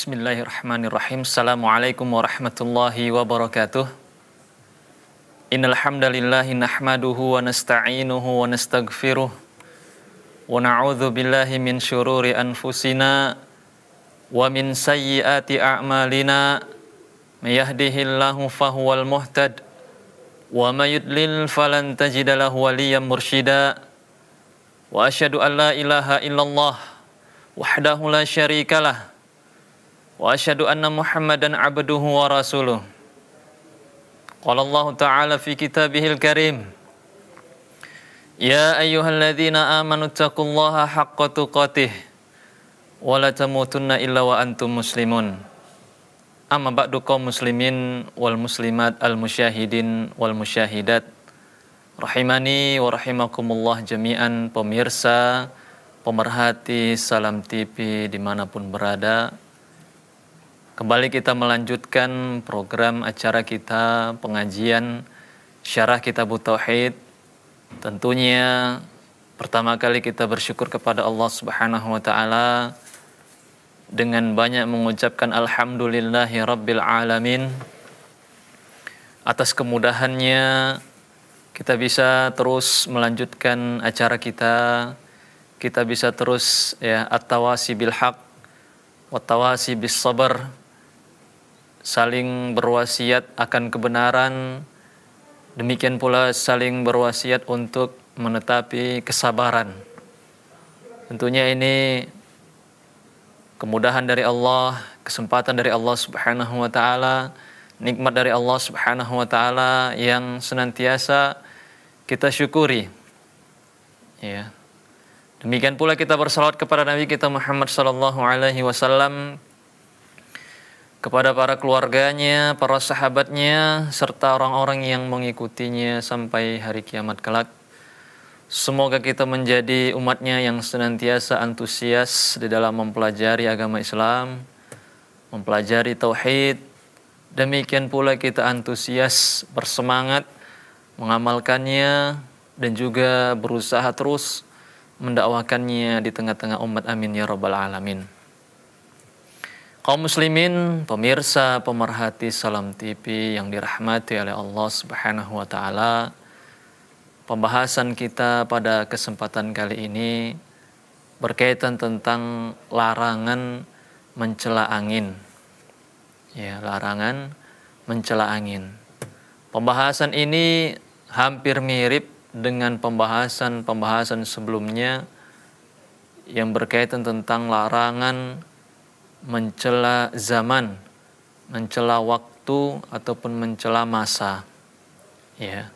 Bismillahirrahmanirrahim. Assalamualaikum warahmatullahi wabarakatuh. Innal hamdalillahi nahmaduhu wa nasta'inuhu wa nastaghfiruh. Wa na'udzu billahi min syururi anfusina wa min sayyiati a'malina. May yahdihillahu fahuwal muhtad wa may yudlil falan tajida lahu mursyida. Wa asyhadu an la ilaha illallah wahdahu la syarikalah واشهد ان محمدا عبده ورسوله قال الله تعالى في كتابه الكريم يا ايها الذين امنوا اتقوا الله حق تقاته ولا تموتن الا وانتم مسلمون Amma ba'du kaum muslimin wal muslimat al musyahidin wal musyahidat Rahimani wa rahimakumullah jami'an pemirsa Pemerhati Salam TV dimanapun berada Kembali kita melanjutkan program acara kita pengajian syarah kitab tauhid. Tentunya pertama kali kita bersyukur kepada Allah Subhanahu wa taala dengan banyak mengucapkan alhamdulillahi rabbil alamin atas kemudahannya kita bisa terus melanjutkan acara kita. Kita bisa terus ya atawasi tawasi bil haq, bis sabar saling berwasiat akan kebenaran, demikian pula saling berwasiat untuk menetapi kesabaran. Tentunya ini kemudahan dari Allah, kesempatan dari Allah Subhanahu wa taala, nikmat dari Allah Subhanahu wa taala yang senantiasa kita syukuri. Ya. Demikian pula kita bersalawat kepada Nabi kita Muhammad sallallahu alaihi wasallam kepada para keluarganya, para sahabatnya, serta orang-orang yang mengikutinya sampai hari kiamat kelak. Semoga kita menjadi umatnya yang senantiasa antusias di dalam mempelajari agama Islam, mempelajari tauhid. Demikian pula kita antusias, bersemangat mengamalkannya dan juga berusaha terus mendakwakannya di tengah-tengah umat amin ya rabbal alamin. Kaum muslimin, pemirsa, pemerhati Salam TV yang dirahmati oleh Allah Subhanahu wa taala. Pembahasan kita pada kesempatan kali ini berkaitan tentang larangan mencela angin. Ya, larangan mencela angin. Pembahasan ini hampir mirip dengan pembahasan-pembahasan sebelumnya yang berkaitan tentang larangan mencela zaman, mencela waktu ataupun mencela masa. Ya.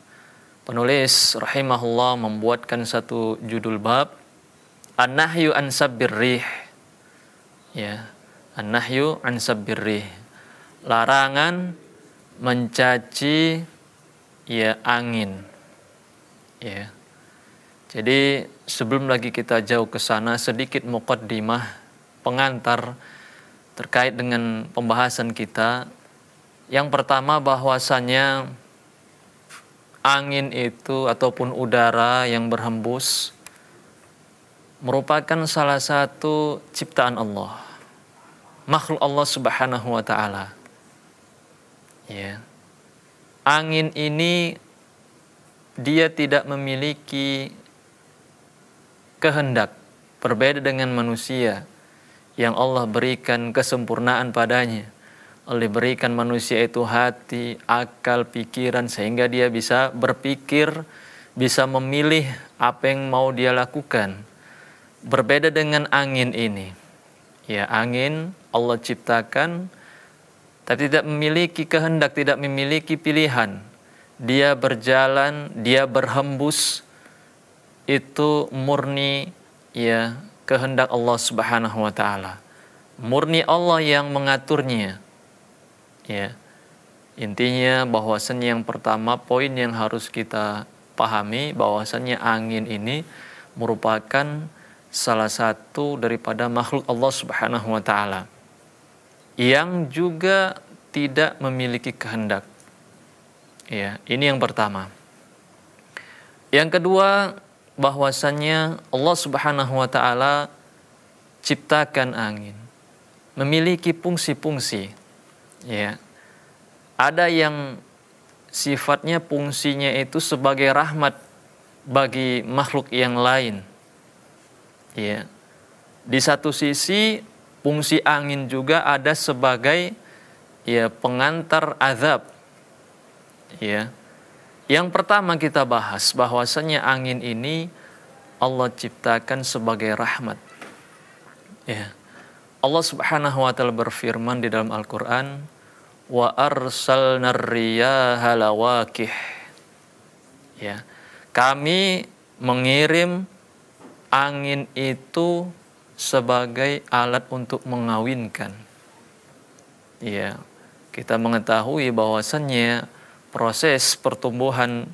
Penulis rahimahullah membuatkan satu judul bab An-nahyu an sabbirrih. Ya. An-nahyu an sabbirrih. Larangan mencaci ya angin. Ya. Jadi sebelum lagi kita jauh ke sana sedikit mukaddimah pengantar terkait dengan pembahasan kita. Yang pertama bahwasannya angin itu ataupun udara yang berhembus merupakan salah satu ciptaan Allah. Makhluk Allah Subhanahu wa taala. Ya. Angin ini dia tidak memiliki kehendak berbeda dengan manusia yang Allah berikan kesempurnaan padanya. Allah berikan manusia itu hati, akal, pikiran sehingga dia bisa berpikir, bisa memilih apa yang mau dia lakukan. Berbeda dengan angin ini. Ya, angin Allah ciptakan tapi tidak memiliki kehendak, tidak memiliki pilihan. Dia berjalan, dia berhembus itu murni ya kehendak Allah Subhanahu wa taala. Murni Allah yang mengaturnya. Ya. Intinya bahwasannya yang pertama poin yang harus kita pahami bahwasannya angin ini merupakan salah satu daripada makhluk Allah Subhanahu wa taala yang juga tidak memiliki kehendak. Ya, ini yang pertama. Yang kedua, bahwasannya Allah Subhanahu wa taala ciptakan angin memiliki fungsi-fungsi ya ada yang sifatnya fungsinya itu sebagai rahmat bagi makhluk yang lain ya di satu sisi fungsi angin juga ada sebagai ya pengantar azab ya yang pertama kita bahas bahwasanya angin ini Allah ciptakan sebagai rahmat. Ya. Allah Subhanahu wa taala berfirman di dalam Al-Qur'an, "Wa arsalnar riyaha lawakih." Ya. Kami mengirim angin itu sebagai alat untuk mengawinkan. Ya. Kita mengetahui bahwasannya proses pertumbuhan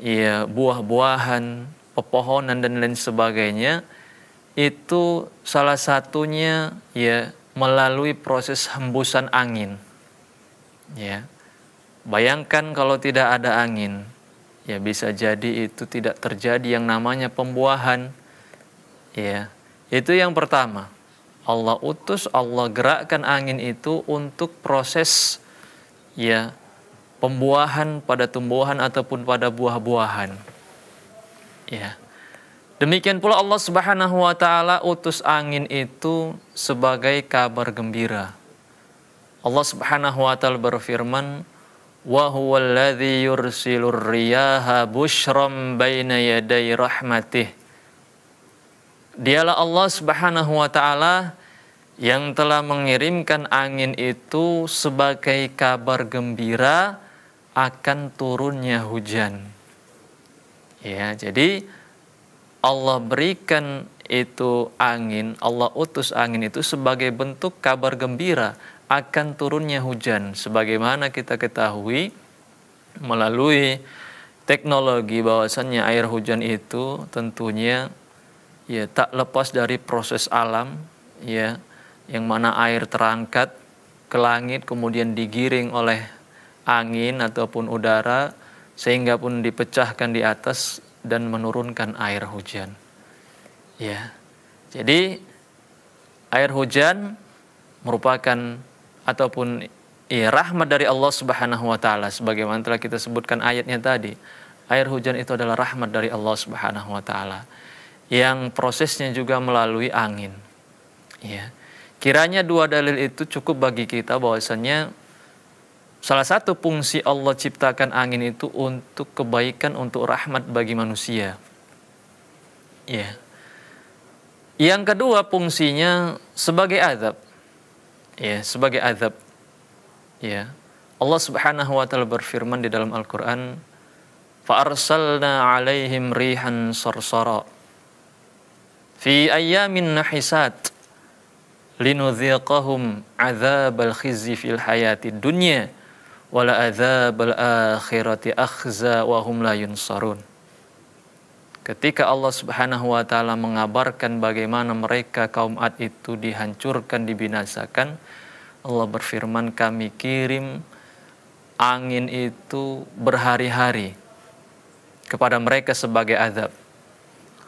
ya buah-buahan, pepohonan dan lain sebagainya itu salah satunya ya melalui proses hembusan angin. Ya. Bayangkan kalau tidak ada angin, ya bisa jadi itu tidak terjadi yang namanya pembuahan. Ya. Itu yang pertama. Allah utus, Allah gerakkan angin itu untuk proses ya pembuahan pada tumbuhan ataupun pada buah-buahan. Ya. Demikian pula Allah Subhanahu wa taala utus angin itu sebagai kabar gembira. Allah Subhanahu wa taala berfirman, "Wa huwal ladzi yursilur riyaha bushram baina yaday rahmatih." Dialah Allah Subhanahu wa taala yang telah mengirimkan angin itu sebagai kabar gembira akan turunnya hujan. Ya, jadi Allah berikan itu angin, Allah utus angin itu sebagai bentuk kabar gembira akan turunnya hujan. Sebagaimana kita ketahui melalui teknologi bahwasannya air hujan itu tentunya ya tak lepas dari proses alam ya yang mana air terangkat ke langit kemudian digiring oleh angin ataupun udara sehingga pun dipecahkan di atas dan menurunkan air hujan. Ya. Jadi air hujan merupakan ataupun ya, rahmat dari Allah Subhanahu wa taala sebagaimana telah kita sebutkan ayatnya tadi. Air hujan itu adalah rahmat dari Allah Subhanahu wa taala yang prosesnya juga melalui angin. Ya. Kiranya dua dalil itu cukup bagi kita bahwasanya Salah satu fungsi Allah ciptakan angin itu untuk kebaikan, untuk rahmat bagi manusia. Ya. Yang kedua fungsinya sebagai azab. Ya, sebagai azab. Ya. Allah Subhanahu wa taala berfirman di dalam Al-Qur'an, "Fa arsalna 'alaihim rihan sarsara fi ayyamin nahisat linudziqahum 'adzabal khizyi fil hayatid dunya." wala adzabal akhirati akhza wa hum la yunsarun. Ketika Allah Subhanahu wa taala mengabarkan bagaimana mereka kaum Ad itu dihancurkan, dibinasakan, Allah berfirman kami kirim angin itu berhari-hari kepada mereka sebagai azab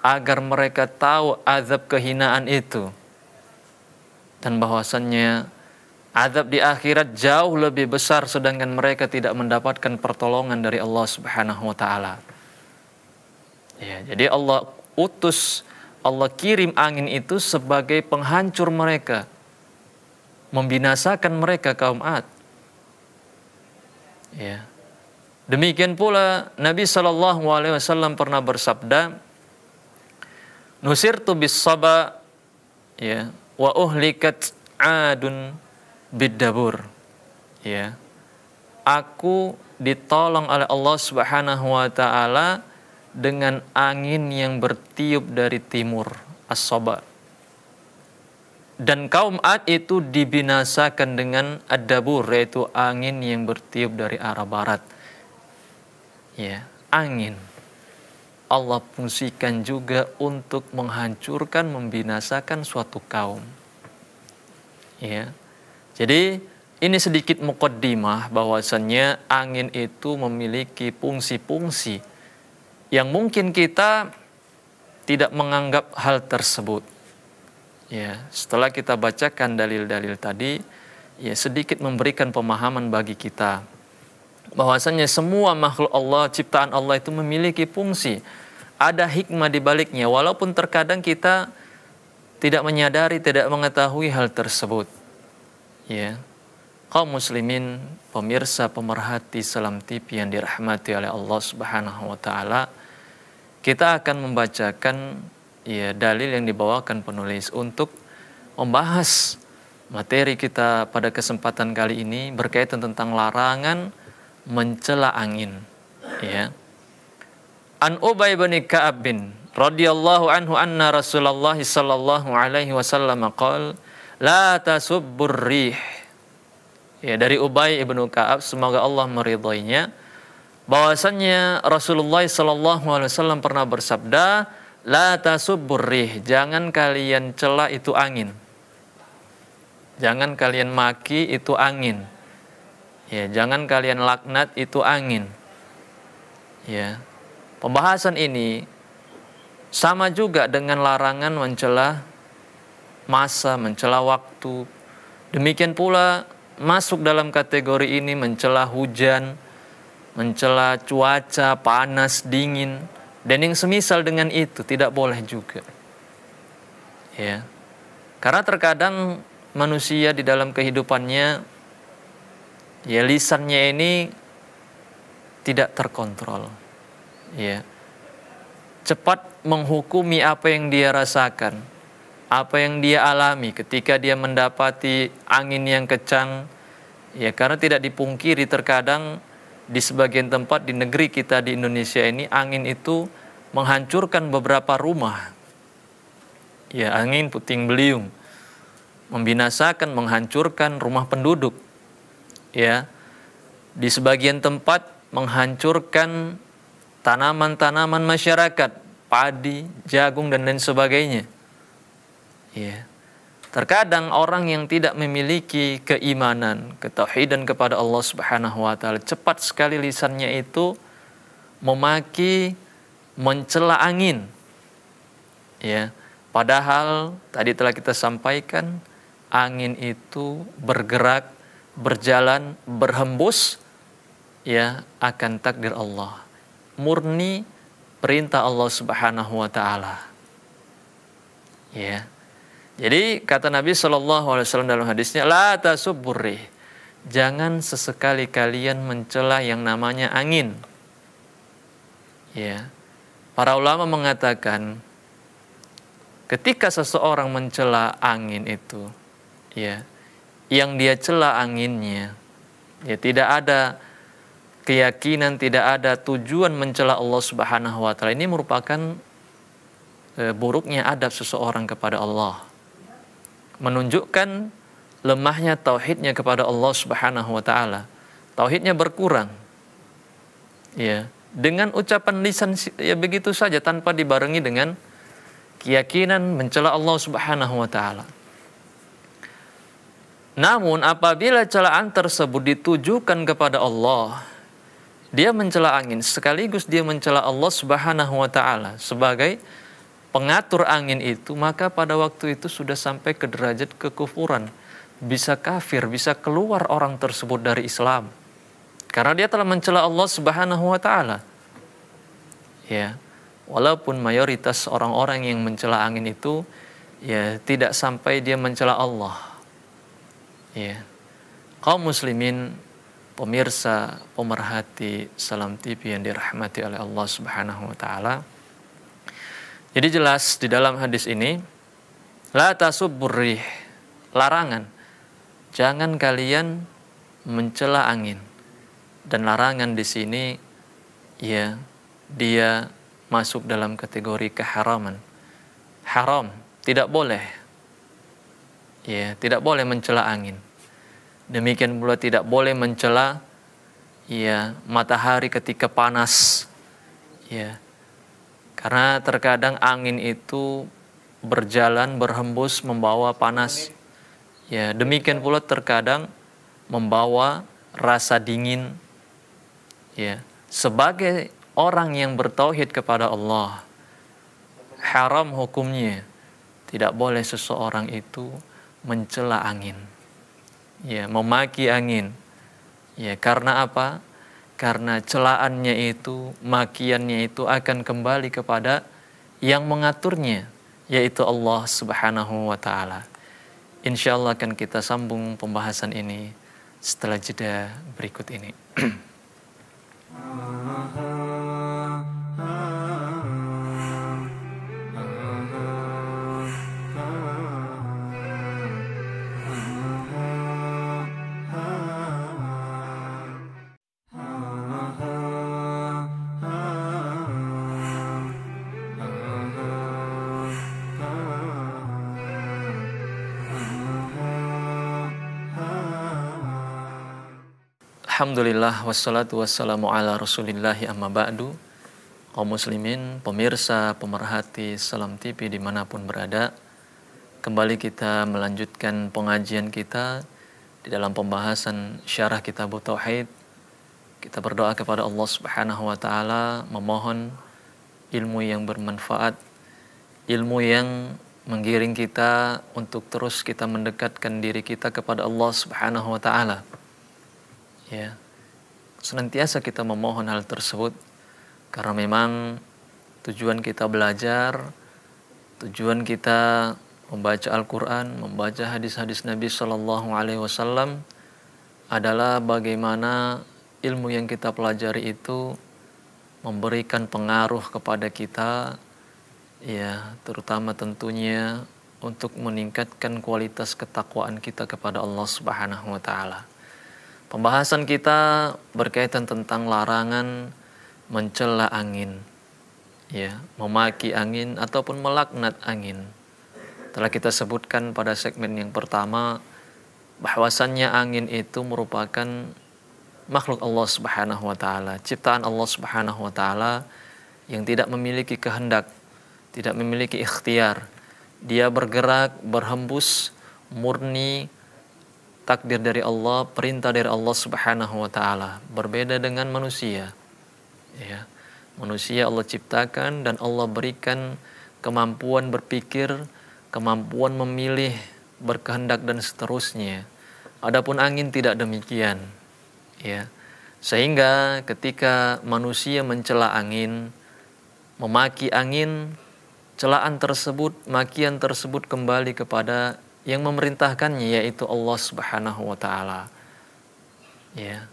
agar mereka tahu azab kehinaan itu dan bahwasannya Azab di akhirat jauh lebih besar sedangkan mereka tidak mendapatkan pertolongan dari Allah Subhanahu wa taala. Ya, jadi Allah utus Allah kirim angin itu sebagai penghancur mereka. Membinasakan mereka kaum Ad. Ya. Demikian pula Nabi Shallallahu alaihi wasallam pernah bersabda, "Nusirtu bis sabah, ya wa uhlikat adun bidabur ya aku ditolong oleh Allah Subhanahu wa taala dengan angin yang bertiup dari timur as dan kaum Ad itu dibinasakan dengan ad yaitu angin yang bertiup dari arah barat ya angin Allah fungsikan juga untuk menghancurkan membinasakan suatu kaum ya jadi ini sedikit mukaddimah bahwasannya angin itu memiliki fungsi-fungsi yang mungkin kita tidak menganggap hal tersebut. Ya, setelah kita bacakan dalil-dalil tadi, ya sedikit memberikan pemahaman bagi kita bahwasanya semua makhluk Allah, ciptaan Allah itu memiliki fungsi. Ada hikmah di baliknya walaupun terkadang kita tidak menyadari, tidak mengetahui hal tersebut ya kaum muslimin pemirsa pemerhati Salam tipi yang dirahmati oleh Allah Subhanahu wa taala kita akan membacakan ya dalil yang dibawakan penulis untuk membahas materi kita pada kesempatan kali ini berkaitan tentang larangan mencela angin ya An Ubay bin Ka'ab bin radhiyallahu anhu anna Rasulullah sallallahu alaihi wasallam qala la tasubburrih. Ya, dari Ubay ibnu Kaab semoga Allah meridhoinya bahwasannya Rasulullah sallallahu alaihi wasallam pernah bersabda la tasubburrih jangan kalian cela itu angin. Jangan kalian maki itu angin. Ya, jangan kalian laknat itu angin. Ya. Pembahasan ini sama juga dengan larangan mencela masa, mencela waktu. Demikian pula masuk dalam kategori ini mencela hujan, mencela cuaca, panas, dingin, dan yang semisal dengan itu tidak boleh juga. Ya. Karena terkadang manusia di dalam kehidupannya ya lisannya ini tidak terkontrol. Ya. Cepat menghukumi apa yang dia rasakan, apa yang dia alami ketika dia mendapati angin yang kencang ya karena tidak dipungkiri terkadang di sebagian tempat di negeri kita di Indonesia ini angin itu menghancurkan beberapa rumah ya angin puting beliung membinasakan menghancurkan rumah penduduk ya di sebagian tempat menghancurkan tanaman-tanaman masyarakat padi jagung dan lain sebagainya Ya. Terkadang orang yang tidak memiliki keimanan, ketauhidan kepada Allah Subhanahu wa taala, cepat sekali lisannya itu memaki, mencela angin. Ya. Padahal tadi telah kita sampaikan angin itu bergerak, berjalan, berhembus ya akan takdir Allah. Murni perintah Allah Subhanahu wa taala. Ya. Jadi kata Nabi Shallallahu Alaihi Wasallam dalam hadisnya, la tasuburri. jangan sesekali kalian mencela yang namanya angin. Ya, para ulama mengatakan ketika seseorang mencela angin itu, ya, yang dia cela anginnya, ya tidak ada keyakinan, tidak ada tujuan mencela Allah Subhanahu Wa Taala. Ini merupakan e, buruknya adab seseorang kepada Allah menunjukkan lemahnya tauhidnya kepada Allah Subhanahu wa taala. Tauhidnya berkurang. Ya, dengan ucapan lisan ya begitu saja tanpa dibarengi dengan keyakinan mencela Allah Subhanahu wa taala. Namun apabila celaan tersebut ditujukan kepada Allah, dia mencela angin sekaligus dia mencela Allah Subhanahu wa taala sebagai pengatur angin itu, maka pada waktu itu sudah sampai ke derajat kekufuran. Bisa kafir, bisa keluar orang tersebut dari Islam. Karena dia telah mencela Allah Subhanahu wa taala. Ya. Walaupun mayoritas orang-orang yang mencela angin itu ya tidak sampai dia mencela Allah. Ya. Kaum muslimin pemirsa pemerhati Salam TV yang dirahmati oleh Allah Subhanahu wa taala. Jadi jelas di dalam hadis ini la tasubburih larangan jangan kalian mencela angin. Dan larangan di sini ya dia masuk dalam kategori keharaman. Haram, tidak boleh. Ya, tidak boleh mencela angin. Demikian pula tidak boleh mencela ya matahari ketika panas. Ya, karena terkadang angin itu berjalan berhembus membawa panas. Ya, demikian pula terkadang membawa rasa dingin. Ya, sebagai orang yang bertauhid kepada Allah, haram hukumnya. Tidak boleh seseorang itu mencela angin. Ya, memaki angin. Ya, karena apa? karena celaannya itu, makiannya itu akan kembali kepada yang mengaturnya, yaitu Allah Subhanahu wa taala. Insya Allah akan kita sambung pembahasan ini setelah jeda berikut ini. Alhamdulillah wassalatu wassalamu ala rasulillahi amma ba'du kaum muslimin, pemirsa, pemerhati Salam tipi dimanapun berada kembali kita melanjutkan pengajian kita di dalam pembahasan syarah kitab Tauhid kita berdoa kepada Allah subhanahu wa ta'ala memohon ilmu yang bermanfaat ilmu yang menggiring kita untuk terus kita mendekatkan diri kita kepada Allah subhanahu wa ta'ala Ya. Senantiasa kita memohon hal tersebut karena memang tujuan kita belajar, tujuan kita membaca Al-Qur'an, membaca hadis-hadis Nabi Shallallahu alaihi wasallam adalah bagaimana ilmu yang kita pelajari itu memberikan pengaruh kepada kita ya terutama tentunya untuk meningkatkan kualitas ketakwaan kita kepada Allah Subhanahu wa taala. Pembahasan kita berkaitan tentang larangan mencela angin, ya, memaki angin ataupun melaknat angin. Telah kita sebutkan pada segmen yang pertama bahwasannya angin itu merupakan makhluk Allah Subhanahu wa taala, ciptaan Allah Subhanahu wa taala yang tidak memiliki kehendak, tidak memiliki ikhtiar. Dia bergerak, berhembus murni takdir dari Allah, perintah dari Allah Subhanahu wa taala, berbeda dengan manusia. Ya. Manusia Allah ciptakan dan Allah berikan kemampuan berpikir, kemampuan memilih, berkehendak dan seterusnya. Adapun angin tidak demikian. Ya. Sehingga ketika manusia mencela angin, memaki angin, celaan tersebut, makian tersebut kembali kepada yang memerintahkannya yaitu Allah Subhanahu wa taala. Ya.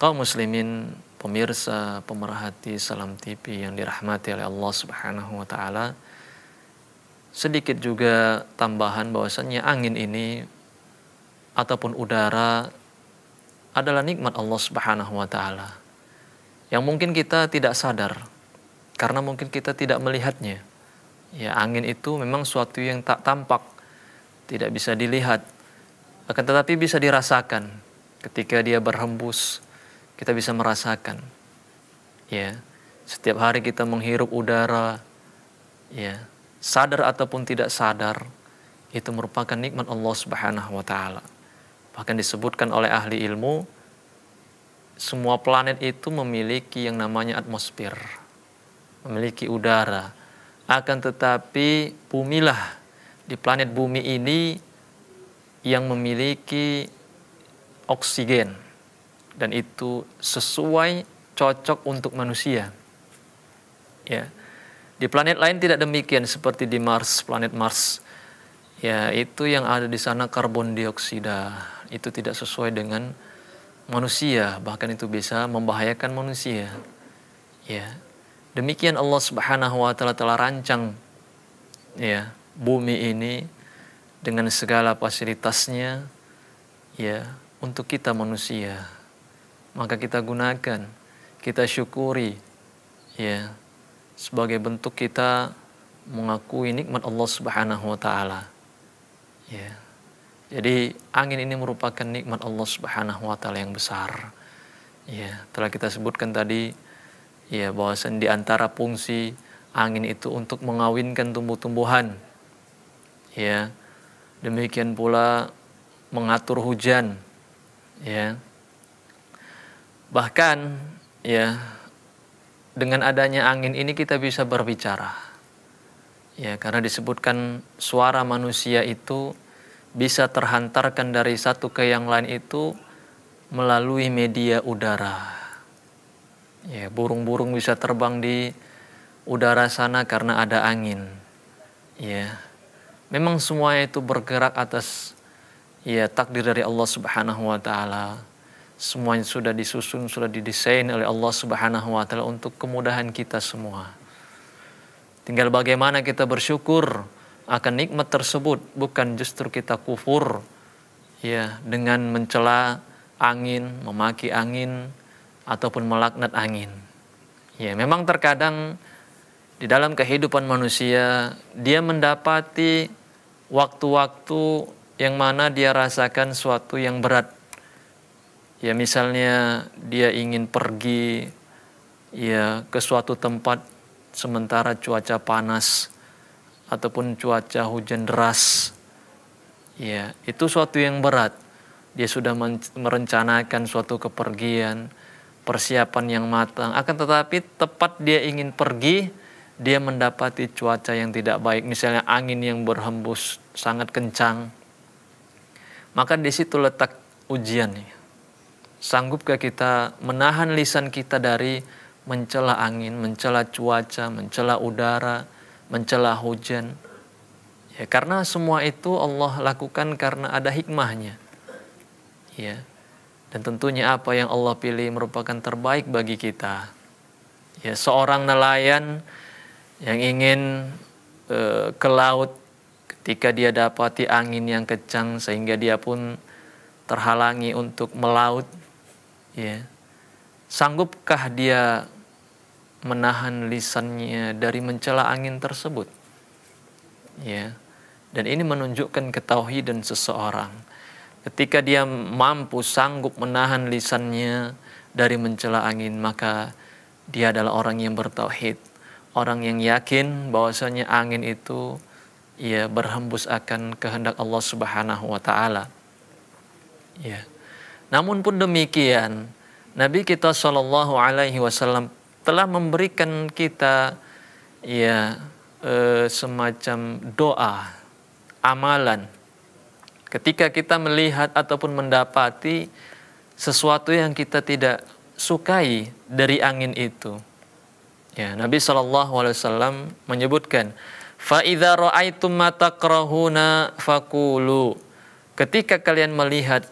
Kaum muslimin, pemirsa, pemerhati Salam TV yang dirahmati oleh Allah Subhanahu wa taala. Sedikit juga tambahan bahwasannya angin ini ataupun udara adalah nikmat Allah Subhanahu wa taala. Yang mungkin kita tidak sadar karena mungkin kita tidak melihatnya. Ya, angin itu memang suatu yang tak tampak tidak bisa dilihat, akan tetapi bisa dirasakan. Ketika dia berhembus, kita bisa merasakan. Ya, setiap hari kita menghirup udara, ya, sadar ataupun tidak sadar, itu merupakan nikmat Allah Subhanahu wa taala. Bahkan disebutkan oleh ahli ilmu semua planet itu memiliki yang namanya atmosfer, memiliki udara. Akan tetapi bumilah di planet bumi ini yang memiliki oksigen dan itu sesuai cocok untuk manusia. Ya. Di planet lain tidak demikian seperti di Mars, planet Mars. Ya, itu yang ada di sana karbon dioksida. Itu tidak sesuai dengan manusia, bahkan itu bisa membahayakan manusia. Ya. Demikian Allah Subhanahu wa taala telah rancang ya bumi ini dengan segala fasilitasnya ya untuk kita manusia maka kita gunakan kita syukuri ya sebagai bentuk kita mengakui nikmat Allah Subhanahu wa taala ya jadi angin ini merupakan nikmat Allah Subhanahu wa taala yang besar ya telah kita sebutkan tadi ya bahwasan di antara fungsi angin itu untuk mengawinkan tumbuh-tumbuhan ya demikian pula mengatur hujan ya bahkan ya dengan adanya angin ini kita bisa berbicara ya karena disebutkan suara manusia itu bisa terhantarkan dari satu ke yang lain itu melalui media udara ya burung-burung bisa terbang di udara sana karena ada angin ya Memang semuanya itu bergerak atas ya takdir dari Allah Subhanahu wa taala. Semuanya sudah disusun, sudah didesain oleh Allah Subhanahu wa taala untuk kemudahan kita semua. Tinggal bagaimana kita bersyukur akan nikmat tersebut, bukan justru kita kufur ya dengan mencela angin, memaki angin ataupun melaknat angin. Ya, memang terkadang di dalam kehidupan manusia dia mendapati waktu-waktu yang mana dia rasakan suatu yang berat. Ya misalnya dia ingin pergi ya ke suatu tempat sementara cuaca panas ataupun cuaca hujan deras. Ya, itu suatu yang berat. Dia sudah merencanakan suatu kepergian, persiapan yang matang. Akan tetapi tepat dia ingin pergi, dia mendapati cuaca yang tidak baik, misalnya angin yang berhembus sangat kencang, maka di situ letak ujiannya. Sanggupkah kita menahan lisan kita dari mencela angin, mencela cuaca, mencela udara, mencela hujan? Ya, karena semua itu Allah lakukan karena ada hikmahnya. Ya. Dan tentunya apa yang Allah pilih merupakan terbaik bagi kita. Ya, seorang nelayan yang ingin uh, ke laut ketika dia dapati angin yang kencang sehingga dia pun terhalangi untuk melaut ya sanggupkah dia menahan lisannya dari mencela angin tersebut ya dan ini menunjukkan ketahui dan seseorang ketika dia mampu sanggup menahan lisannya dari mencela angin maka dia adalah orang yang bertauhid orang yang yakin bahwasanya angin itu ya berhembus akan kehendak Allah Subhanahu wa taala. Ya. Namun pun demikian, Nabi kita Shallallahu alaihi wasallam telah memberikan kita ya e, semacam doa, amalan. Ketika kita melihat ataupun mendapati sesuatu yang kita tidak sukai dari angin itu, Ya, Nabi SAW Alaihi Wasallam menyebutkan, "Faidha ra'aitum matakrahuna fakulu." Ketika kalian melihat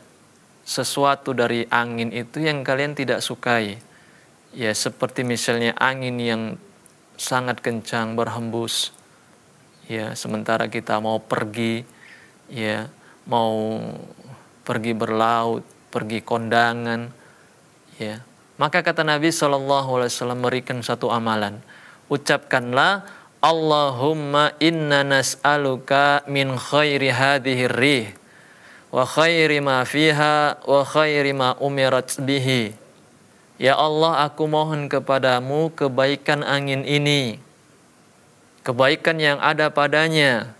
sesuatu dari angin itu yang kalian tidak sukai, ya seperti misalnya angin yang sangat kencang berhembus, ya sementara kita mau pergi, ya mau pergi berlaut, pergi kondangan, ya maka kata Nabi Shallallahu Alaihi Wasallam berikan satu amalan. Ucapkanlah Allahumma inna nas'aluka min khairi hadhihi rih wa khairi ma fiha wa khairi ma umirat bihi. Ya Allah aku mohon kepadamu kebaikan angin ini, kebaikan yang ada padanya,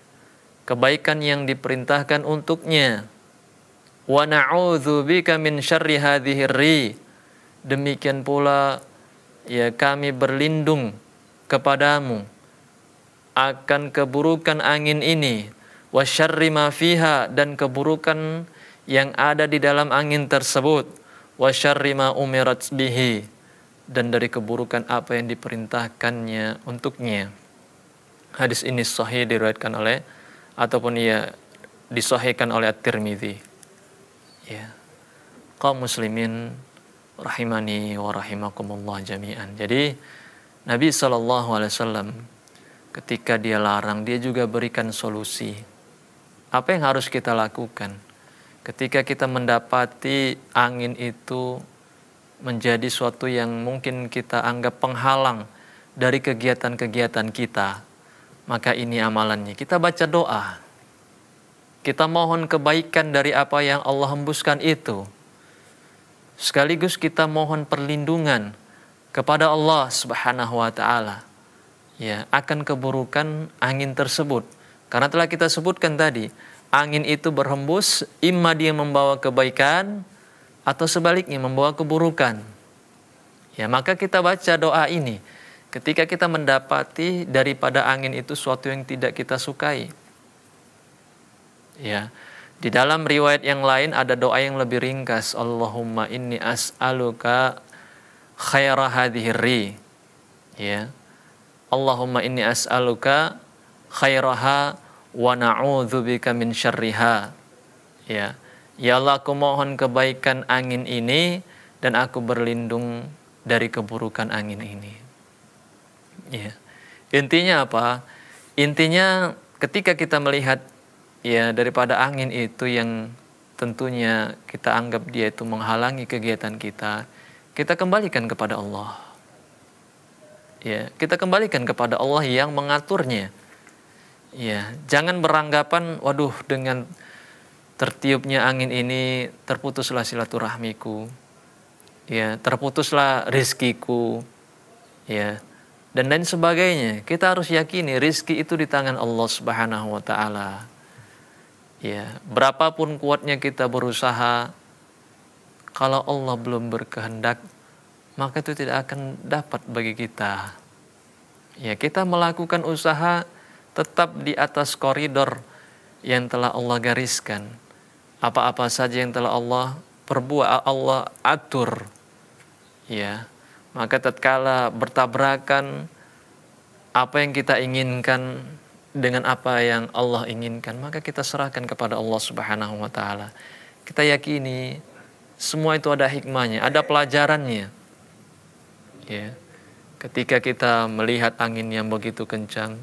kebaikan yang diperintahkan untuknya. Wa na'udzubika min syarri hadhihi rih demikian pula ya kami berlindung kepadamu akan keburukan angin ini wasyarri ma fiha dan keburukan yang ada di dalam angin tersebut wasyarri ma umirat bihi dan dari keburukan apa yang diperintahkannya untuknya hadis ini sahih diriwayatkan oleh ataupun ia disahihkan oleh at tirmizi ya kaum muslimin rahimani wa rahimakumullah jami'an. Jadi Nabi SAW ketika dia larang dia juga berikan solusi. Apa yang harus kita lakukan? Ketika kita mendapati angin itu menjadi suatu yang mungkin kita anggap penghalang dari kegiatan-kegiatan kita, maka ini amalannya. Kita baca doa. Kita mohon kebaikan dari apa yang Allah hembuskan itu sekaligus kita mohon perlindungan kepada Allah Subhanahu wa taala ya akan keburukan angin tersebut karena telah kita sebutkan tadi angin itu berhembus imma dia membawa kebaikan atau sebaliknya membawa keburukan ya maka kita baca doa ini ketika kita mendapati daripada angin itu suatu yang tidak kita sukai ya di dalam riwayat yang lain ada doa yang lebih ringkas, Allahumma inni as'aluka khaira hadhiri. Ya. Allahumma inni as'aluka khairaha wa na'udzubika min syarriha. Ya. Ya Allah aku mohon kebaikan angin ini dan aku berlindung dari keburukan angin ini. Ya. Intinya apa? Intinya ketika kita melihat ya daripada angin itu yang tentunya kita anggap dia itu menghalangi kegiatan kita, kita kembalikan kepada Allah. Ya, kita kembalikan kepada Allah yang mengaturnya. Ya, jangan beranggapan, waduh dengan tertiupnya angin ini terputuslah silaturahmiku. Ya, terputuslah rizkiku. Ya, dan lain sebagainya. Kita harus yakini rizki itu di tangan Allah Subhanahu wa taala Ya, berapapun kuatnya kita berusaha, kalau Allah belum berkehendak, maka itu tidak akan dapat bagi kita. Ya, kita melakukan usaha tetap di atas koridor yang telah Allah gariskan. Apa-apa saja yang telah Allah perbuat, Allah atur. Ya, maka tatkala bertabrakan apa yang kita inginkan dengan apa yang Allah inginkan, maka kita serahkan kepada Allah Subhanahu wa taala. Kita yakini semua itu ada hikmahnya, ada pelajarannya. Ya. Ketika kita melihat angin yang begitu kencang,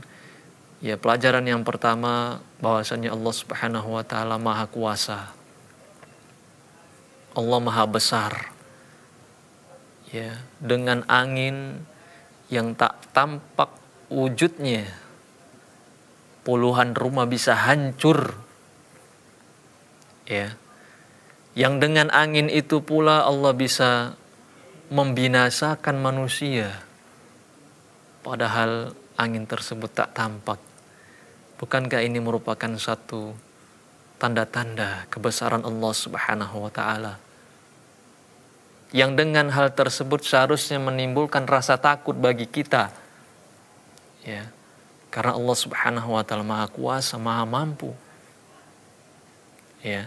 ya pelajaran yang pertama bahwasanya Allah Subhanahu wa taala Maha Kuasa. Allah Maha Besar. Ya, dengan angin yang tak tampak wujudnya puluhan rumah bisa hancur. Ya. Yang dengan angin itu pula Allah bisa membinasakan manusia. Padahal angin tersebut tak tampak. Bukankah ini merupakan satu tanda-tanda kebesaran Allah Subhanahu wa taala? Yang dengan hal tersebut seharusnya menimbulkan rasa takut bagi kita. Ya. Karena Allah Subhanahu wa taala Maha Kuasa, Maha Mampu. Ya.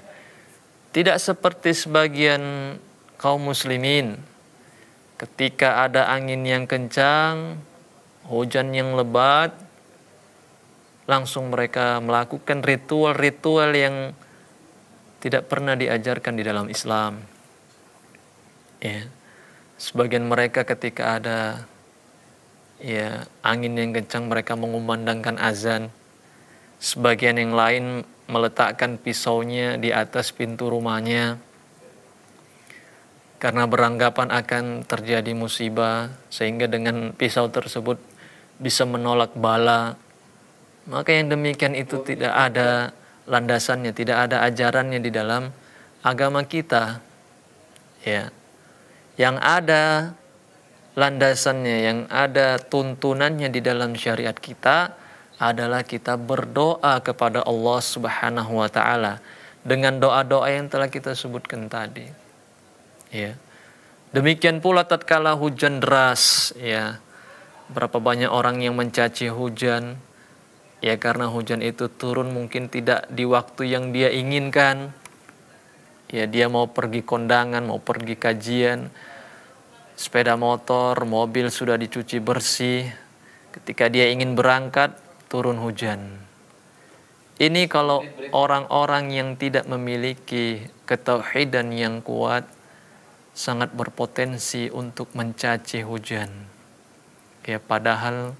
Tidak seperti sebagian kaum muslimin ketika ada angin yang kencang, hujan yang lebat, langsung mereka melakukan ritual-ritual yang tidak pernah diajarkan di dalam Islam. Ya. Sebagian mereka ketika ada ya angin yang kencang mereka mengumandangkan azan. Sebagian yang lain meletakkan pisaunya di atas pintu rumahnya karena beranggapan akan terjadi musibah sehingga dengan pisau tersebut bisa menolak bala. Maka yang demikian itu tidak ada landasannya, tidak ada ajarannya di dalam agama kita. Ya. Yang ada landasannya yang ada tuntunannya di dalam syariat kita adalah kita berdoa kepada Allah Subhanahu wa taala dengan doa-doa yang telah kita sebutkan tadi. Ya. Demikian pula tatkala hujan deras ya. Berapa banyak orang yang mencaci hujan ya karena hujan itu turun mungkin tidak di waktu yang dia inginkan. Ya dia mau pergi kondangan, mau pergi kajian, sepeda motor, mobil sudah dicuci bersih. Ketika dia ingin berangkat, turun hujan. Ini kalau orang-orang yang tidak memiliki ketauhidan yang kuat, sangat berpotensi untuk mencaci hujan. Ya, padahal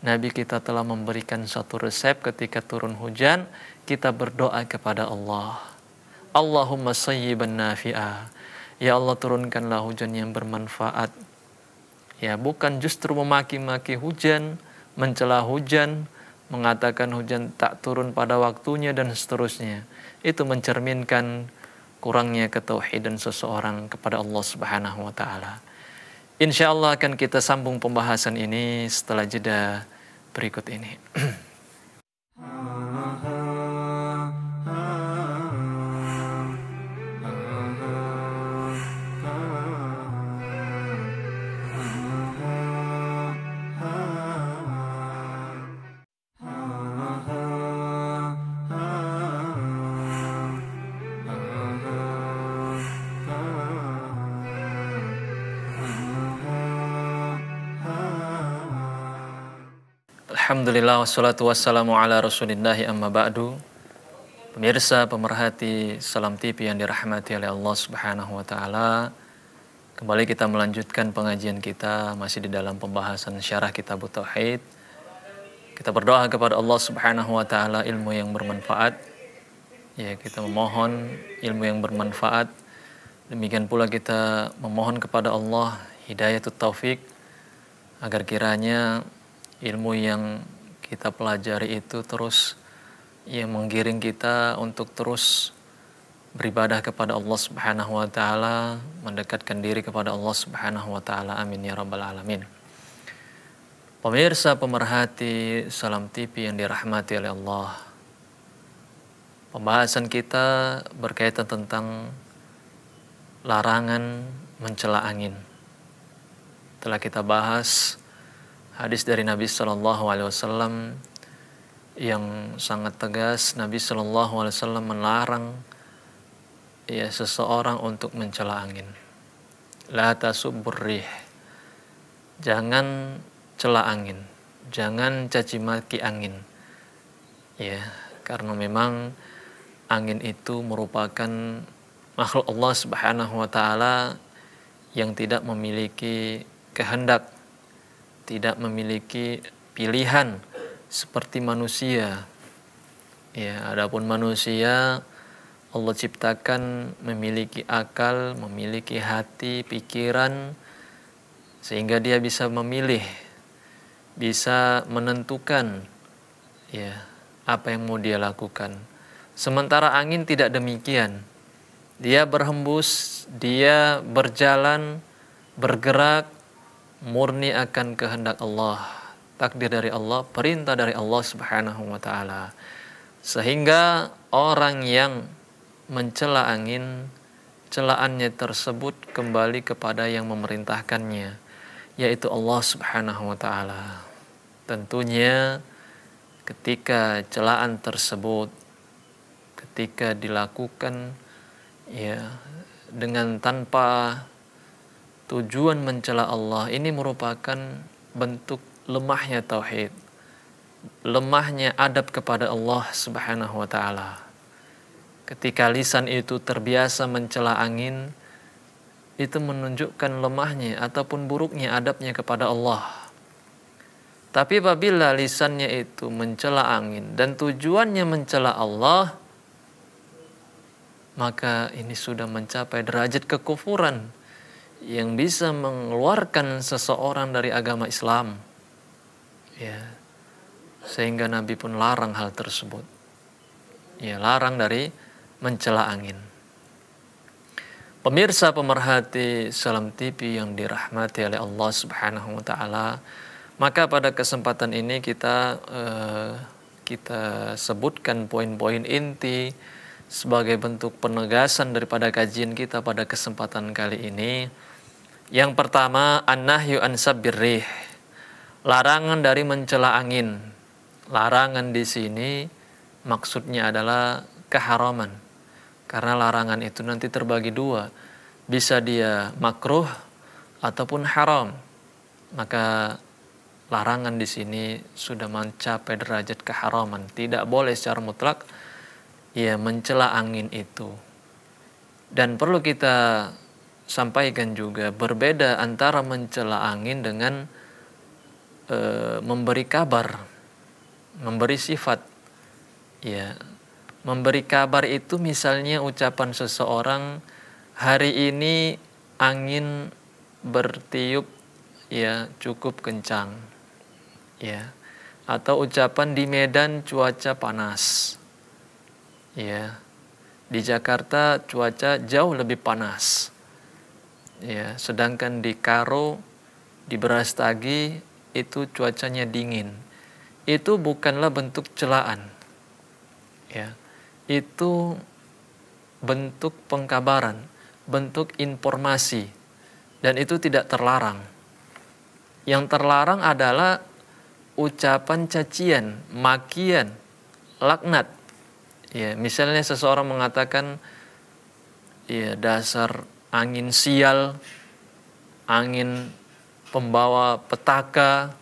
Nabi kita telah memberikan satu resep ketika turun hujan, kita berdoa kepada Allah. Allahumma sayyiban nafi'ah. Ya Allah turunkanlah hujan yang bermanfaat. Ya, bukan justru memaki-maki hujan, mencela hujan, mengatakan hujan tak turun pada waktunya dan seterusnya. Itu mencerminkan kurangnya ketauhidan seseorang kepada Allah Subhanahu wa taala. Insya Allah akan kita sambung pembahasan ini setelah jeda berikut ini. Alhamdulillah wassalatu wassalamu ala rasulillahi amma ba'du Pemirsa, pemerhati Salam TV yang dirahmati oleh Allah subhanahu wa ta'ala Kembali kita melanjutkan pengajian kita Masih di dalam pembahasan syarah kitab Tauhid Kita berdoa kepada Allah subhanahu wa ta'ala ilmu yang bermanfaat Ya kita memohon ilmu yang bermanfaat Demikian pula kita memohon kepada Allah hidayah taufik agar kiranya ilmu yang kita pelajari itu terus ya menggiring kita untuk terus beribadah kepada Allah Subhanahu wa taala, mendekatkan diri kepada Allah Subhanahu wa taala. Amin ya rabbal alamin. Pemirsa pemerhati Salam TV yang dirahmati oleh Allah. Pembahasan kita berkaitan tentang larangan mencela angin. Telah kita bahas hadis dari Nabi Shallallahu Alaihi Wasallam yang sangat tegas Nabi Shallallahu Alaihi Wasallam melarang ya seseorang untuk mencela angin la tasubbur jangan cela angin jangan caci maki angin ya karena memang angin itu merupakan makhluk Allah Subhanahu wa taala yang tidak memiliki kehendak tidak memiliki pilihan seperti manusia. Ya, adapun manusia Allah ciptakan memiliki akal, memiliki hati, pikiran sehingga dia bisa memilih, bisa menentukan ya apa yang mau dia lakukan. Sementara angin tidak demikian. Dia berhembus, dia berjalan, bergerak murni akan kehendak Allah, takdir dari Allah, perintah dari Allah Subhanahu wa taala. Sehingga orang yang mencela angin, celaannya tersebut kembali kepada yang memerintahkannya, yaitu Allah Subhanahu wa taala. Tentunya ketika celaan tersebut ketika dilakukan ya dengan tanpa tujuan mencela Allah ini merupakan bentuk lemahnya tauhid, lemahnya adab kepada Allah Subhanahu wa taala. Ketika lisan itu terbiasa mencela angin, itu menunjukkan lemahnya ataupun buruknya adabnya kepada Allah. Tapi apabila lisannya itu mencela angin dan tujuannya mencela Allah, maka ini sudah mencapai derajat kekufuran yang bisa mengeluarkan seseorang dari agama Islam. Ya. Sehingga Nabi pun larang hal tersebut. Ya, larang dari mencela angin. Pemirsa pemerhati Salam TV yang dirahmati oleh Allah Subhanahu wa taala, maka pada kesempatan ini kita eh, kita sebutkan poin-poin inti sebagai bentuk penegasan daripada kajian kita pada kesempatan kali ini yang pertama, an-nahyu an sabbirrih. Larangan dari mencela angin. Larangan di sini maksudnya adalah keharaman. Karena larangan itu nanti terbagi dua. Bisa dia makruh ataupun haram. Maka larangan di sini sudah mencapai derajat keharaman. Tidak boleh secara mutlak ya mencela angin itu. Dan perlu kita sampaikan juga berbeda antara mencela angin dengan e, memberi kabar, memberi sifat. Ya, memberi kabar itu misalnya ucapan seseorang hari ini angin bertiup ya cukup kencang. Ya. Atau ucapan di Medan cuaca panas. Ya. Di Jakarta cuaca jauh lebih panas ya sedangkan di Karo di Brastagi itu cuacanya dingin itu bukanlah bentuk celaan ya itu bentuk pengkabaran bentuk informasi dan itu tidak terlarang yang terlarang adalah ucapan cacian makian laknat ya misalnya seseorang mengatakan ya dasar angin sial, angin pembawa petaka,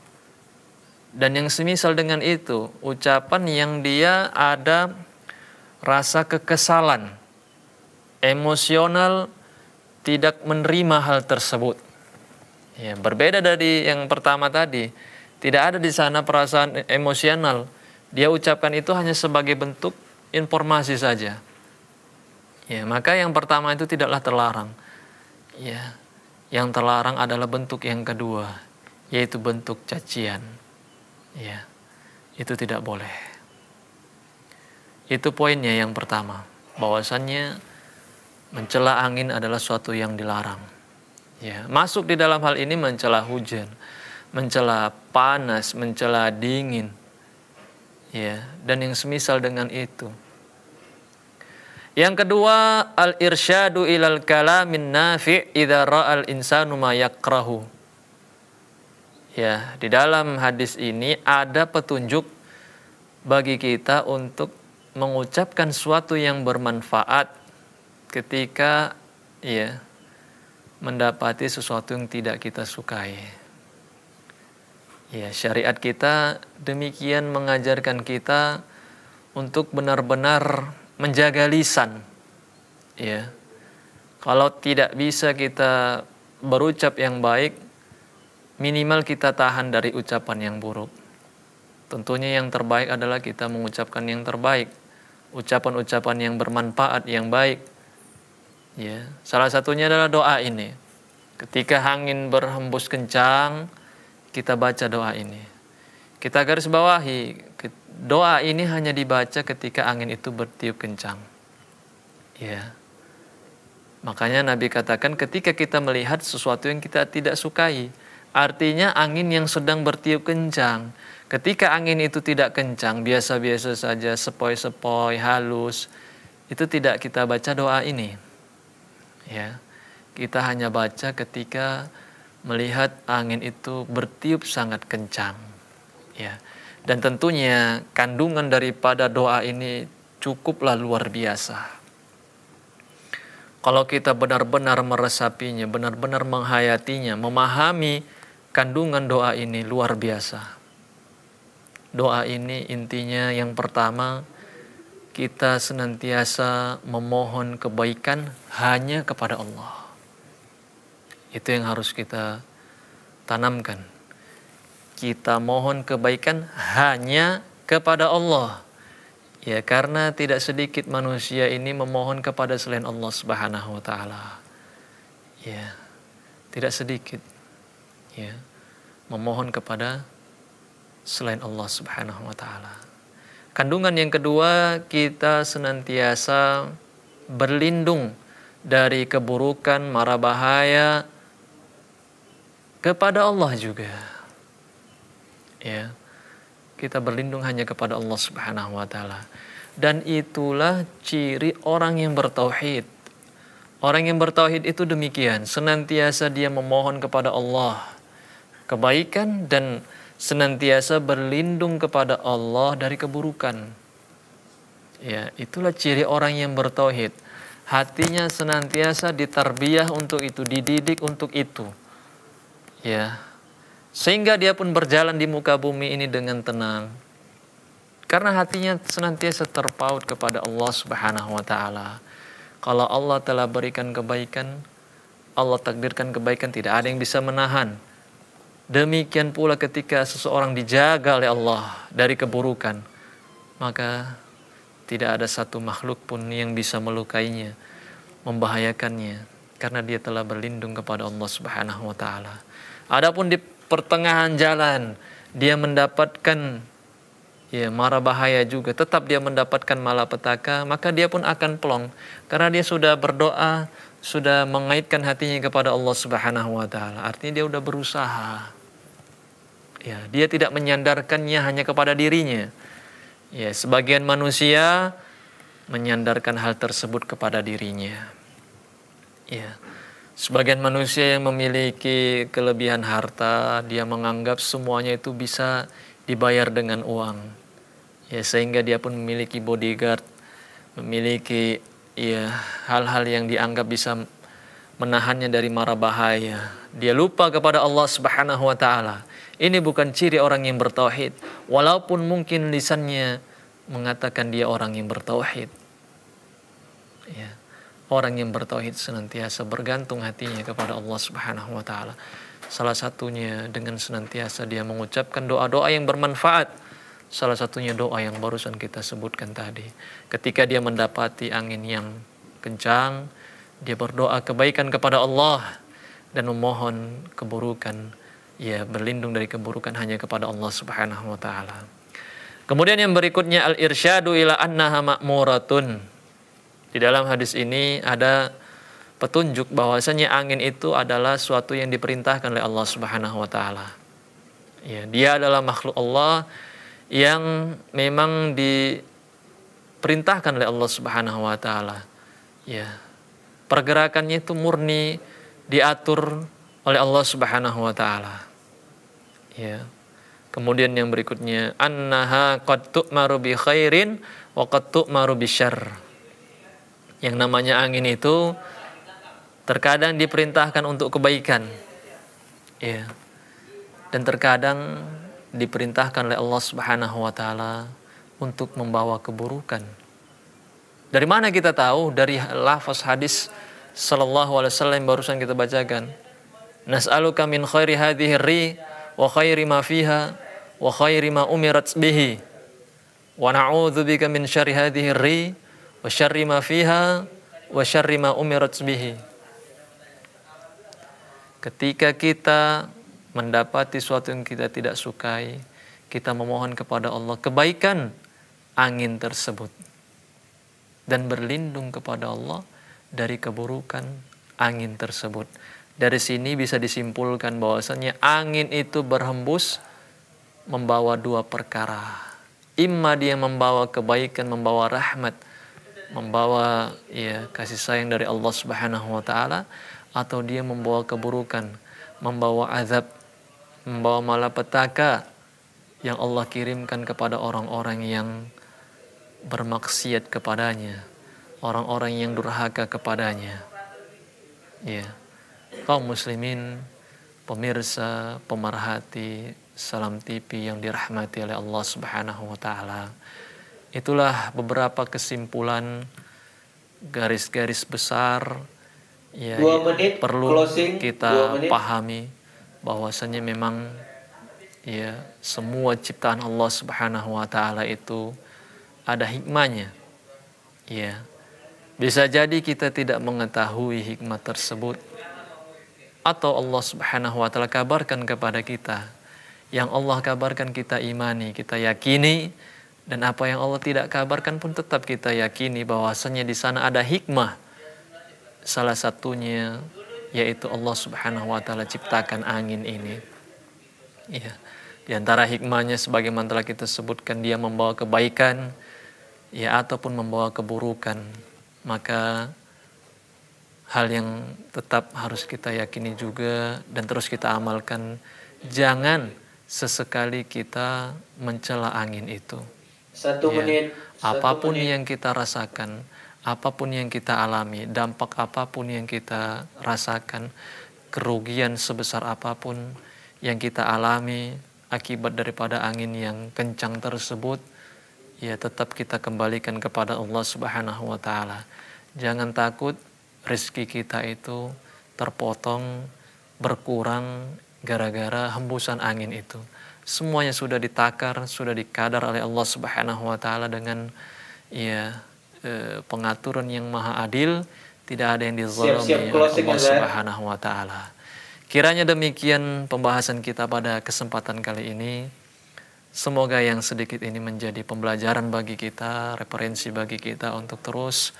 dan yang semisal dengan itu, ucapan yang dia ada rasa kekesalan, emosional, tidak menerima hal tersebut. Ya, berbeda dari yang pertama tadi, tidak ada di sana perasaan emosional. Dia ucapkan itu hanya sebagai bentuk informasi saja. Ya, maka yang pertama itu tidaklah terlarang. Ya. Yang terlarang adalah bentuk yang kedua, yaitu bentuk cacian. Ya. Itu tidak boleh. Itu poinnya yang pertama, bahwasannya mencela angin adalah suatu yang dilarang. Ya, masuk di dalam hal ini mencela hujan, mencela panas, mencela dingin. Ya, dan yang semisal dengan itu. Yang kedua, al-irsyadu ilal kalamin nafi' idza ra'al insanu ma yakrahu. Ya, di dalam hadis ini ada petunjuk bagi kita untuk mengucapkan suatu yang bermanfaat ketika ya mendapati sesuatu yang tidak kita sukai. Ya, syariat kita demikian mengajarkan kita untuk benar-benar menjaga lisan. Ya. Kalau tidak bisa kita berucap yang baik, minimal kita tahan dari ucapan yang buruk. Tentunya yang terbaik adalah kita mengucapkan yang terbaik, ucapan-ucapan yang bermanfaat, yang baik. Ya, salah satunya adalah doa ini. Ketika angin berhembus kencang, kita baca doa ini. Kita garis bawahi, Doa ini hanya dibaca ketika angin itu bertiup kencang. Ya. Makanya Nabi katakan ketika kita melihat sesuatu yang kita tidak sukai, artinya angin yang sedang bertiup kencang. Ketika angin itu tidak kencang, biasa-biasa saja, sepoi-sepoi, halus, itu tidak kita baca doa ini. Ya. Kita hanya baca ketika melihat angin itu bertiup sangat kencang. Ya. Dan tentunya kandungan daripada doa ini cukuplah luar biasa. Kalau kita benar-benar meresapinya, benar-benar menghayatinya, memahami kandungan doa ini luar biasa. Doa ini intinya yang pertama, kita senantiasa memohon kebaikan hanya kepada Allah. Itu yang harus kita tanamkan kita mohon kebaikan hanya kepada Allah. Ya karena tidak sedikit manusia ini memohon kepada selain Allah Subhanahu wa taala. Ya. Tidak sedikit. Ya. Memohon kepada selain Allah Subhanahu wa taala. Kandungan yang kedua, kita senantiasa berlindung dari keburukan, mara bahaya kepada Allah juga ya kita berlindung hanya kepada Allah Subhanahu wa taala dan itulah ciri orang yang bertauhid orang yang bertauhid itu demikian senantiasa dia memohon kepada Allah kebaikan dan senantiasa berlindung kepada Allah dari keburukan ya itulah ciri orang yang bertauhid hatinya senantiasa ditarbiyah untuk itu dididik untuk itu ya sehingga dia pun berjalan di muka bumi ini dengan tenang. Karena hatinya senantiasa terpaut kepada Allah Subhanahu wa taala. Kalau Allah telah berikan kebaikan, Allah takdirkan kebaikan tidak ada yang bisa menahan. Demikian pula ketika seseorang dijaga oleh Allah dari keburukan, maka tidak ada satu makhluk pun yang bisa melukainya, membahayakannya karena dia telah berlindung kepada Allah Subhanahu wa taala. Adapun di pertengahan jalan dia mendapatkan ya mara bahaya juga tetap dia mendapatkan malapetaka maka dia pun akan pelong karena dia sudah berdoa sudah mengaitkan hatinya kepada Allah Subhanahu wa taala artinya dia sudah berusaha ya dia tidak menyandarkannya hanya kepada dirinya ya sebagian manusia menyandarkan hal tersebut kepada dirinya ya Sebagian manusia yang memiliki kelebihan harta, dia menganggap semuanya itu bisa dibayar dengan uang. Ya, sehingga dia pun memiliki bodyguard, memiliki ya hal-hal yang dianggap bisa menahannya dari mara bahaya. Dia lupa kepada Allah Subhanahu wa taala. Ini bukan ciri orang yang bertauhid, walaupun mungkin lisannya mengatakan dia orang yang bertauhid. Ya orang yang bertauhid senantiasa bergantung hatinya kepada Allah Subhanahu wa taala. Salah satunya dengan senantiasa dia mengucapkan doa-doa yang bermanfaat. Salah satunya doa yang barusan kita sebutkan tadi. Ketika dia mendapati angin yang kencang, dia berdoa kebaikan kepada Allah dan memohon keburukan. Ya, berlindung dari keburukan hanya kepada Allah Subhanahu wa taala. Kemudian yang berikutnya al-irsyadu ila annaha ma'muratun di dalam hadis ini ada petunjuk bahwasanya angin itu adalah suatu yang diperintahkan oleh Allah Subhanahu wa taala. Ya, dia adalah makhluk Allah yang memang diperintahkan oleh Allah Subhanahu wa taala. Ya. Pergerakannya itu murni diatur oleh Allah Subhanahu wa taala. Ya. Kemudian yang berikutnya annaha qad tu'maru bi khairin wa qad tu'maru bi syarr yang namanya angin itu terkadang diperintahkan untuk kebaikan. Ya. Dan terkadang diperintahkan oleh Allah Subhanahu wa taala untuk membawa keburukan. Dari mana kita tahu? Dari lafaz hadis sallallahu alaihi wasallam barusan kita bacakan. Nas'aluka min khairi hadhihi ri wa khairi ma fiha wa khairi ma umirat bihi. Wa na'udzubika min syarri hadhihi ri wa syarri ma fiha wa syarri ma umirat bihi. Ketika kita mendapati sesuatu yang kita tidak sukai, kita memohon kepada Allah kebaikan angin tersebut dan berlindung kepada Allah dari keburukan angin tersebut. Dari sini bisa disimpulkan bahwasanya angin itu berhembus membawa dua perkara. Imma dia membawa kebaikan, membawa rahmat, membawa ya kasih sayang dari Allah Subhanahu wa taala atau dia membawa keburukan, membawa azab, membawa malapetaka yang Allah kirimkan kepada orang-orang yang bermaksiat kepadanya, orang-orang yang durhaka kepadanya. Ya. Kaum muslimin, pemirsa, pemerhati, salam TV yang dirahmati oleh Allah Subhanahu wa taala. Itulah beberapa kesimpulan garis-garis besar ya, dua ya, menit, perlu closing, kita dua menit. pahami bahwasanya memang ya semua ciptaan Allah Subhanahu wa taala itu ada hikmahnya. Ya. Bisa jadi kita tidak mengetahui hikmah tersebut atau Allah Subhanahu wa taala kabarkan kepada kita yang Allah kabarkan kita imani, kita yakini dan apa yang Allah tidak kabarkan pun tetap kita yakini bahwasanya di sana ada hikmah. Salah satunya yaitu Allah Subhanahu wa taala ciptakan angin ini. Ya. Di antara hikmahnya sebagaimana telah kita sebutkan dia membawa kebaikan ya ataupun membawa keburukan. Maka hal yang tetap harus kita yakini juga dan terus kita amalkan. Jangan sesekali kita mencela angin itu. Satu ya. menit. Satu apapun menit. yang kita rasakan, apapun yang kita alami, dampak apapun yang kita rasakan, kerugian sebesar apapun yang kita alami akibat daripada angin yang kencang tersebut, ya tetap kita kembalikan kepada Allah Subhanahu wa taala. Jangan takut rezeki kita itu terpotong, berkurang gara-gara hembusan angin itu semuanya sudah ditakar, sudah dikadar oleh Allah Subhanahu wa taala dengan ya e, pengaturan yang maha adil, tidak ada yang dizalimi oleh Allah ya, Subhanahu wa taala. Kiranya demikian pembahasan kita pada kesempatan kali ini. Semoga yang sedikit ini menjadi pembelajaran bagi kita, referensi bagi kita untuk terus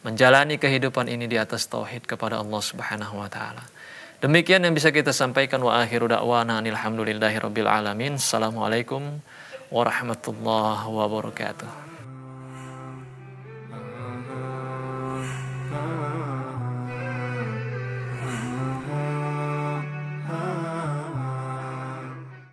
menjalani kehidupan ini di atas tauhid kepada Allah Subhanahu wa taala. Demikian yang bisa kita sampaikan wa akhiru da'wana alhamdulillahi rabbil alamin. Assalamualaikum warahmatullahi wabarakatuh.